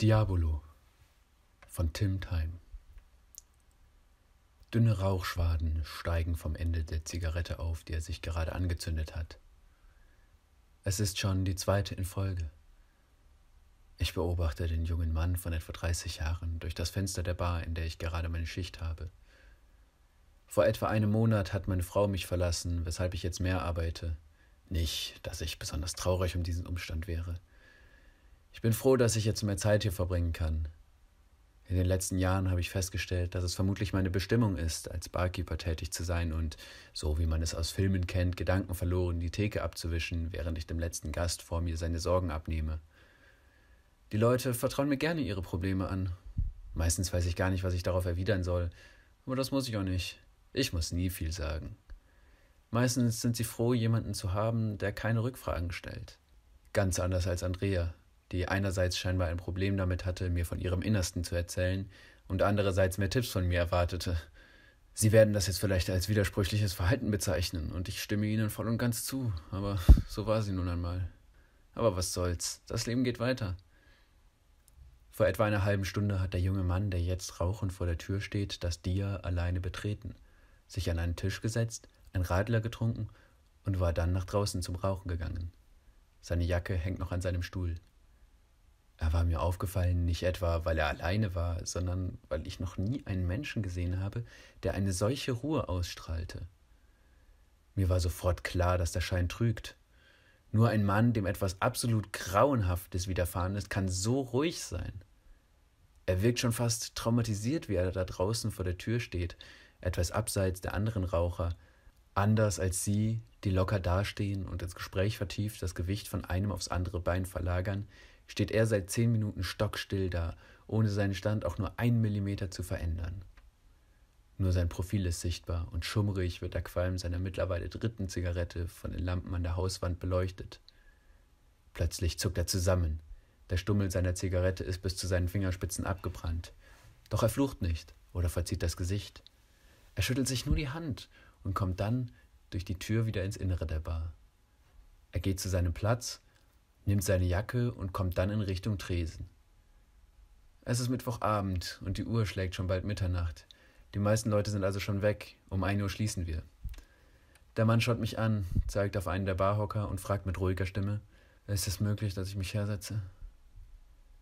Diabolo von Tim Time. Dünne Rauchschwaden steigen vom Ende der Zigarette auf, die er sich gerade angezündet hat. Es ist schon die zweite in Folge. Ich beobachte den jungen Mann von etwa 30 Jahren durch das Fenster der Bar, in der ich gerade meine Schicht habe. Vor etwa einem Monat hat meine Frau mich verlassen, weshalb ich jetzt mehr arbeite. Nicht, dass ich besonders traurig um diesen Umstand wäre. Ich bin froh, dass ich jetzt mehr Zeit hier verbringen kann. In den letzten Jahren habe ich festgestellt, dass es vermutlich meine Bestimmung ist, als Barkeeper tätig zu sein und, so wie man es aus Filmen kennt, Gedanken verloren, die Theke abzuwischen, während ich dem letzten Gast vor mir seine Sorgen abnehme. Die Leute vertrauen mir gerne ihre Probleme an. Meistens weiß ich gar nicht, was ich darauf erwidern soll, aber das muss ich auch nicht. Ich muss nie viel sagen. Meistens sind sie froh, jemanden zu haben, der keine Rückfragen stellt. Ganz anders als Andrea, die einerseits scheinbar ein Problem damit hatte, mir von ihrem Innersten zu erzählen und andererseits mehr Tipps von mir erwartete. Sie werden das jetzt vielleicht als widersprüchliches Verhalten bezeichnen und ich stimme Ihnen voll und ganz zu, aber so war sie nun einmal. Aber was soll's, das Leben geht weiter. Vor etwa einer halben Stunde hat der junge Mann, der jetzt rauchend vor der Tür steht, das Dia alleine betreten, sich an einen Tisch gesetzt, ein Radler getrunken und war dann nach draußen zum Rauchen gegangen. Seine Jacke hängt noch an seinem Stuhl. Er war mir aufgefallen, nicht etwa, weil er alleine war, sondern weil ich noch nie einen Menschen gesehen habe, der eine solche Ruhe ausstrahlte. Mir war sofort klar, dass der Schein trügt. Nur ein Mann, dem etwas absolut Grauenhaftes widerfahren ist, kann so ruhig sein. Er wirkt schon fast traumatisiert, wie er da draußen vor der Tür steht, etwas abseits der anderen Raucher, anders als sie, die locker dastehen und ins Gespräch vertieft das Gewicht von einem aufs andere Bein verlagern, steht er seit zehn Minuten stockstill da, ohne seinen Stand auch nur einen Millimeter zu verändern. Nur sein Profil ist sichtbar und schummrig wird der Qualm seiner mittlerweile dritten Zigarette von den Lampen an der Hauswand beleuchtet. Plötzlich zuckt er zusammen. Der Stummel seiner Zigarette ist bis zu seinen Fingerspitzen abgebrannt. Doch er flucht nicht oder verzieht das Gesicht. Er schüttelt sich nur die Hand und kommt dann durch die Tür wieder ins Innere der Bar. Er geht zu seinem Platz nimmt seine Jacke und kommt dann in Richtung Tresen. Es ist Mittwochabend und die Uhr schlägt schon bald Mitternacht. Die meisten Leute sind also schon weg, um 1 Uhr schließen wir. Der Mann schaut mich an, zeigt auf einen der Barhocker und fragt mit ruhiger Stimme: Ist es möglich, dass ich mich hersetze?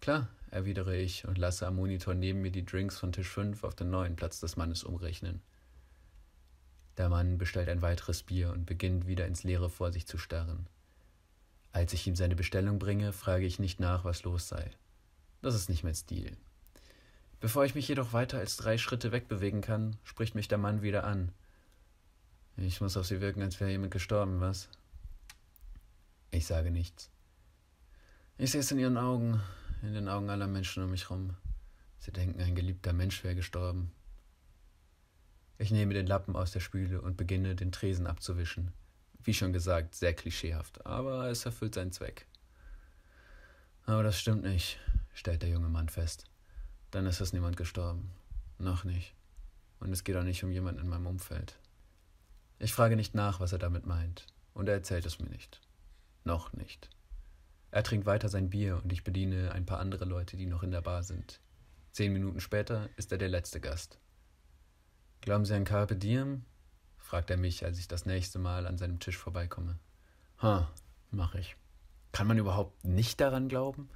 Klar, erwidere ich und lasse am Monitor neben mir die Drinks von Tisch 5 auf den neuen Platz des Mannes umrechnen. Der Mann bestellt ein weiteres Bier und beginnt wieder ins Leere vor sich zu starren. Als ich ihm seine Bestellung bringe, frage ich nicht nach, was los sei. Das ist nicht mein Stil. Bevor ich mich jedoch weiter als drei Schritte wegbewegen kann, spricht mich der Mann wieder an. Ich muss auf sie wirken, als wäre jemand gestorben, was? Ich sage nichts. Ich sehe es in ihren Augen, in den Augen aller Menschen um mich herum. Sie denken, ein geliebter Mensch wäre gestorben. Ich nehme den Lappen aus der Spüle und beginne, den Tresen abzuwischen. Wie schon gesagt, sehr klischeehaft, aber es erfüllt seinen Zweck. Aber das stimmt nicht, stellt der junge Mann fest. Dann ist es niemand gestorben. Noch nicht. Und es geht auch nicht um jemanden in meinem Umfeld. Ich frage nicht nach, was er damit meint, und er erzählt es mir nicht. Noch nicht. Er trinkt weiter sein Bier und ich bediene ein paar andere Leute, die noch in der Bar sind. Zehn Minuten später ist er der letzte Gast. Glauben Sie an Carpe Diem? fragt er mich, als ich das nächste Mal an seinem Tisch vorbeikomme. Ha, mache ich. Kann man überhaupt nicht daran glauben?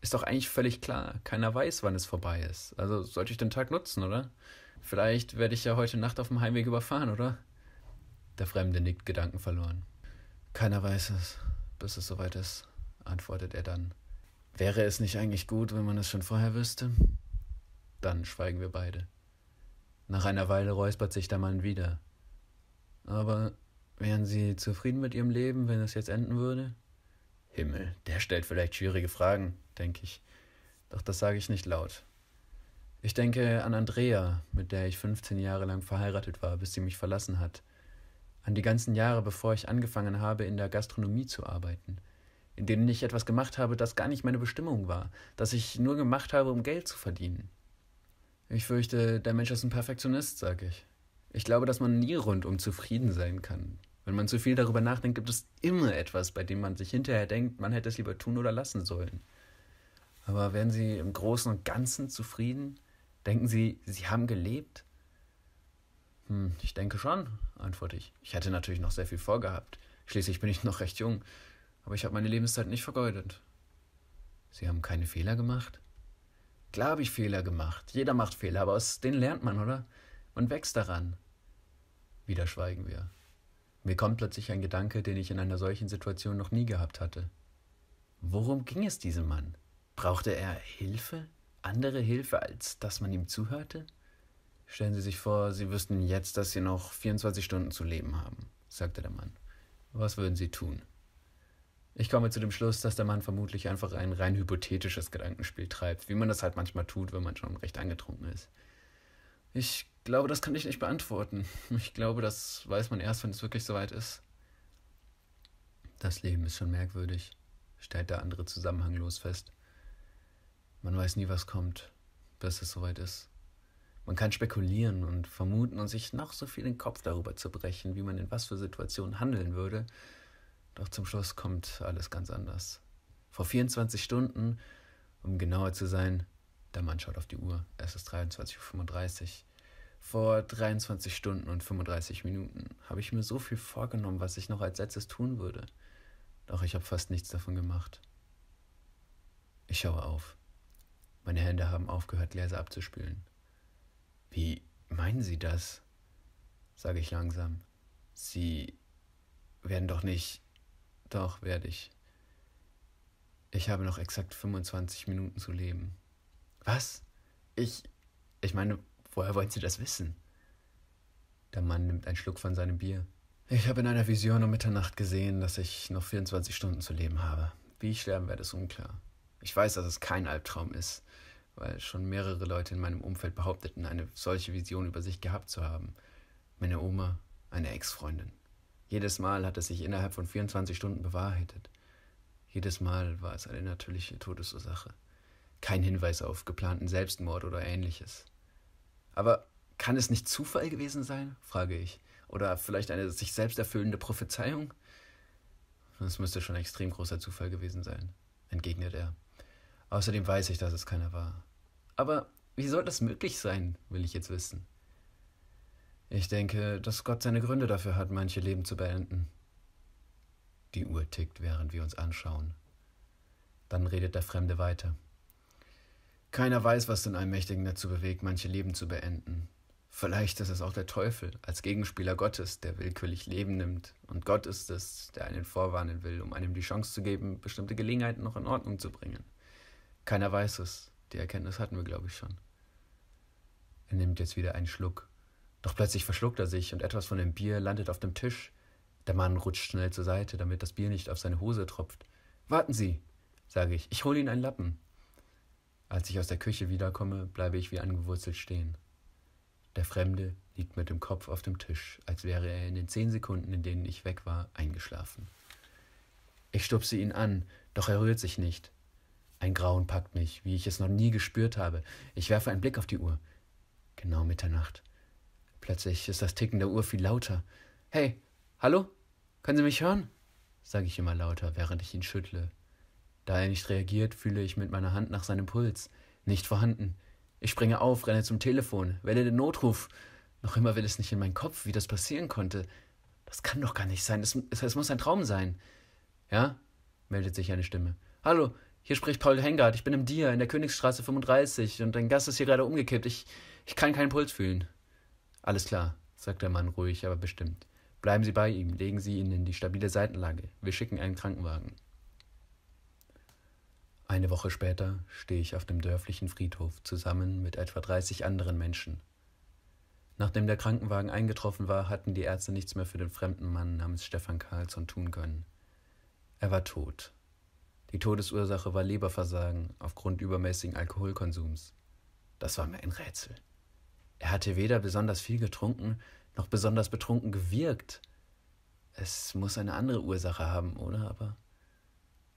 Ist doch eigentlich völlig klar, keiner weiß, wann es vorbei ist. Also sollte ich den Tag nutzen, oder? Vielleicht werde ich ja heute Nacht auf dem Heimweg überfahren, oder? Der Fremde nickt gedankenverloren. Keiner weiß es, bis es soweit ist, antwortet er dann. Wäre es nicht eigentlich gut, wenn man es schon vorher wüsste? Dann schweigen wir beide. Nach einer Weile räuspert sich der Mann wieder. Aber wären Sie zufrieden mit Ihrem Leben, wenn es jetzt enden würde? Himmel, der stellt vielleicht schwierige Fragen, denke ich. Doch das sage ich nicht laut. Ich denke an Andrea, mit der ich 15 Jahre lang verheiratet war, bis sie mich verlassen hat. An die ganzen Jahre, bevor ich angefangen habe, in der Gastronomie zu arbeiten, in denen ich etwas gemacht habe, das gar nicht meine Bestimmung war, das ich nur gemacht habe, um Geld zu verdienen. Ich fürchte, der Mensch ist ein Perfektionist, sage ich. Ich glaube, dass man nie rundum zufrieden sein kann. Wenn man zu viel darüber nachdenkt, gibt es immer etwas, bei dem man sich hinterher denkt, man hätte es lieber tun oder lassen sollen. Aber wären Sie im Großen und Ganzen zufrieden? Denken Sie, Sie haben gelebt? Hm, ich denke schon, antworte ich. Ich hätte natürlich noch sehr viel vorgehabt. Schließlich bin ich noch recht jung. Aber ich habe meine Lebenszeit nicht vergeudet. Sie haben keine Fehler gemacht? Klar habe ich Fehler gemacht. Jeder macht Fehler, aber aus denen lernt man, oder? und wächst daran. Wieder schweigen wir. Mir kommt plötzlich ein Gedanke, den ich in einer solchen Situation noch nie gehabt hatte. Worum ging es diesem Mann? Brauchte er Hilfe? Andere Hilfe, als dass man ihm zuhörte? Stellen Sie sich vor, Sie wüssten jetzt, dass Sie noch 24 Stunden zu leben haben, sagte der Mann. Was würden Sie tun? Ich komme zu dem Schluss, dass der Mann vermutlich einfach ein rein hypothetisches Gedankenspiel treibt, wie man das halt manchmal tut, wenn man schon recht angetrunken ist. Ich glaube, das kann ich nicht beantworten. Ich glaube, das weiß man erst, wenn es wirklich soweit ist. Das Leben ist schon merkwürdig, stellt der andere zusammenhanglos fest. Man weiß nie, was kommt, bis es soweit ist. Man kann spekulieren und vermuten und sich noch so viel den Kopf darüber zu brechen, wie man in was für Situationen handeln würde. Doch zum Schluss kommt alles ganz anders. Vor 24 Stunden, um genauer zu sein, der Mann schaut auf die Uhr. Es ist 23.35 Uhr. Vor 23 Stunden und 35 Minuten habe ich mir so viel vorgenommen, was ich noch als letztes tun würde. Doch ich habe fast nichts davon gemacht. Ich schaue auf. Meine Hände haben aufgehört, Gläser abzuspülen. Wie meinen Sie das? sage ich langsam. Sie werden doch nicht. Doch werde ich. Ich habe noch exakt 25 Minuten zu leben. Was? Ich. Ich meine, woher wollen Sie das wissen? Der Mann nimmt einen Schluck von seinem Bier. Ich habe in einer Vision um Mitternacht gesehen, dass ich noch 24 Stunden zu leben habe. Wie ich sterben werde, ist unklar. Ich weiß, dass es kein Albtraum ist, weil schon mehrere Leute in meinem Umfeld behaupteten, eine solche Vision über sich gehabt zu haben. Meine Oma, eine Ex-Freundin. Jedes Mal hat es sich innerhalb von 24 Stunden bewahrheitet. Jedes Mal war es eine natürliche Todesursache kein Hinweis auf geplanten Selbstmord oder ähnliches. Aber kann es nicht Zufall gewesen sein? frage ich. Oder vielleicht eine sich selbst erfüllende Prophezeiung? Das müsste schon ein extrem großer Zufall gewesen sein, entgegnet er. Außerdem weiß ich, dass es keiner war. Aber wie soll das möglich sein, will ich jetzt wissen. Ich denke, dass Gott seine Gründe dafür hat, manche Leben zu beenden. Die Uhr tickt, während wir uns anschauen. Dann redet der Fremde weiter. Keiner weiß, was den Allmächtigen dazu bewegt, manche Leben zu beenden. Vielleicht ist es auch der Teufel, als Gegenspieler Gottes, der willkürlich Leben nimmt. Und Gott ist es, der einen vorwarnen will, um einem die Chance zu geben, bestimmte Gelegenheiten noch in Ordnung zu bringen. Keiner weiß es. Die Erkenntnis hatten wir, glaube ich, schon. Er nimmt jetzt wieder einen Schluck. Doch plötzlich verschluckt er sich und etwas von dem Bier landet auf dem Tisch. Der Mann rutscht schnell zur Seite, damit das Bier nicht auf seine Hose tropft. Warten Sie, sage ich, ich hole Ihnen einen Lappen. Als ich aus der Küche wiederkomme, bleibe ich wie angewurzelt stehen. Der Fremde liegt mit dem Kopf auf dem Tisch, als wäre er in den zehn Sekunden, in denen ich weg war, eingeschlafen. Ich stupse ihn an, doch er rührt sich nicht. Ein Grauen packt mich, wie ich es noch nie gespürt habe. Ich werfe einen Blick auf die Uhr. Genau Mitternacht. Plötzlich ist das Ticken der Uhr viel lauter. Hey, hallo? Können Sie mich hören? sage ich immer lauter, während ich ihn schüttle, da er nicht reagiert, fühle ich mit meiner Hand nach seinem Puls. Nicht vorhanden. Ich springe auf, renne zum Telefon, wähle den Notruf. Noch immer will es nicht in meinen Kopf, wie das passieren konnte. Das kann doch gar nicht sein. Es, es, es muss ein Traum sein. Ja? meldet sich eine Stimme. Hallo, hier spricht Paul Hengard. Ich bin im Dia in der Königsstraße 35 und dein Gast ist hier gerade umgekippt. Ich, ich kann keinen Puls fühlen. Alles klar, sagt der Mann ruhig, aber bestimmt. Bleiben Sie bei ihm, legen Sie ihn in die stabile Seitenlage. Wir schicken einen Krankenwagen. Eine Woche später stehe ich auf dem dörflichen Friedhof zusammen mit etwa 30 anderen Menschen. Nachdem der Krankenwagen eingetroffen war, hatten die Ärzte nichts mehr für den fremden Mann namens Stefan Karlsson tun können. Er war tot. Die Todesursache war Leberversagen aufgrund übermäßigen Alkoholkonsums. Das war mir ein Rätsel. Er hatte weder besonders viel getrunken noch besonders betrunken gewirkt. Es muss eine andere Ursache haben, oder? Aber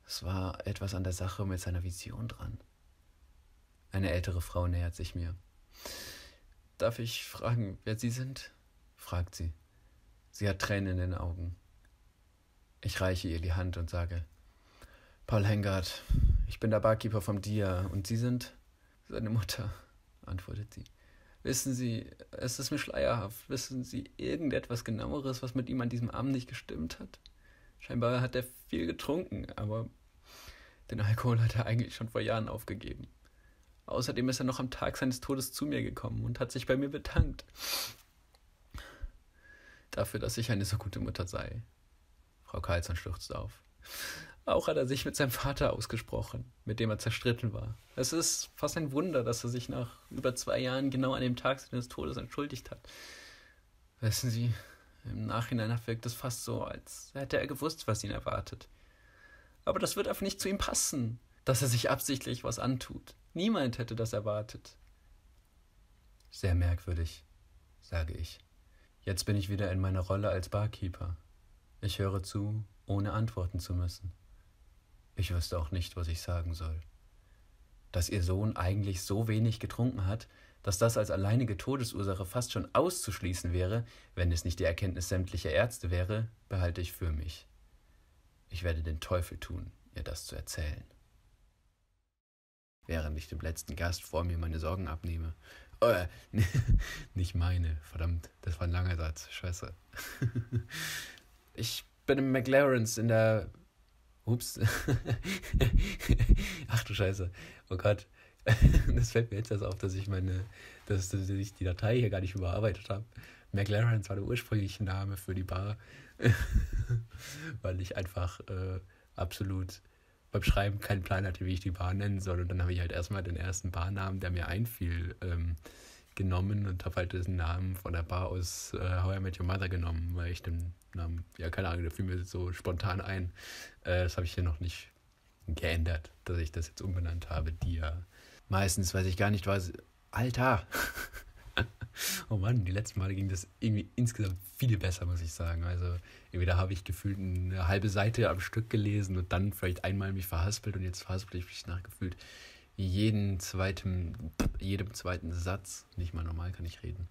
es war etwas an der Sache mit seiner Vision dran. Eine ältere Frau nähert sich mir. Darf ich fragen, wer Sie sind? fragt sie. Sie hat Tränen in den Augen. Ich reiche ihr die Hand und sage, Paul Hengard, ich bin der Barkeeper vom Dia und Sie sind seine Mutter, antwortet sie. Wissen Sie, es ist mir schleierhaft, wissen Sie irgendetwas genaueres, was mit ihm an diesem Abend nicht gestimmt hat? Scheinbar hat er viel getrunken, aber den Alkohol hat er eigentlich schon vor Jahren aufgegeben. Außerdem ist er noch am Tag seines Todes zu mir gekommen und hat sich bei mir bedankt. Dafür, dass ich eine so gute Mutter sei. Frau Karlsson schluchzte auf. Auch hat er sich mit seinem Vater ausgesprochen, mit dem er zerstritten war. Es ist fast ein Wunder, dass er sich nach über zwei Jahren genau an dem Tag seines Todes entschuldigt hat. Wissen Sie, im Nachhinein wirkt es fast so, als hätte er gewusst, was ihn erwartet. Aber das wird auf nicht zu ihm passen, dass er sich absichtlich was antut. Niemand hätte das erwartet. Sehr merkwürdig, sage ich. Jetzt bin ich wieder in meiner Rolle als Barkeeper. Ich höre zu, ohne antworten zu müssen. Ich wüsste auch nicht, was ich sagen soll. Dass ihr Sohn eigentlich so wenig getrunken hat, dass das als alleinige Todesursache fast schon auszuschließen wäre, wenn es nicht die Erkenntnis sämtlicher Ärzte wäre, behalte ich für mich. Ich werde den Teufel tun, ihr das zu erzählen. Während ich dem letzten Gast vor mir meine Sorgen abnehme. Oh, äh, nicht meine, verdammt, das war ein langer Satz, scheiße. ich bin im McLaren's in der Ups. Ach du Scheiße. Oh Gott. das fällt mir jetzt erst auf, dass ich meine, dass, dass ich die Datei hier gar nicht überarbeitet habe. McLaren war der ursprüngliche Name für die Bar, weil ich einfach äh, absolut beim Schreiben keinen Plan hatte, wie ich die Bar nennen soll. Und dann habe ich halt erstmal den ersten Barnamen, der mir einfiel, ähm, genommen und habe halt diesen Namen von der Bar aus äh, How I Met Your Mother genommen, weil ich den Namen, ja, keine Ahnung, der fiel mir so spontan ein. Äh, das habe ich hier noch nicht geändert, dass ich das jetzt umbenannt habe, die ja Meistens weiß ich gar nicht, was. Alter! oh Mann, die letzten Male ging das irgendwie insgesamt viel besser, muss ich sagen. Also, entweder habe ich gefühlt eine halbe Seite am Stück gelesen und dann vielleicht einmal mich verhaspelt und jetzt verhaspel ich mich nachgefühlt jeden zweiten, jedem zweiten Satz. Nicht mal normal kann ich reden.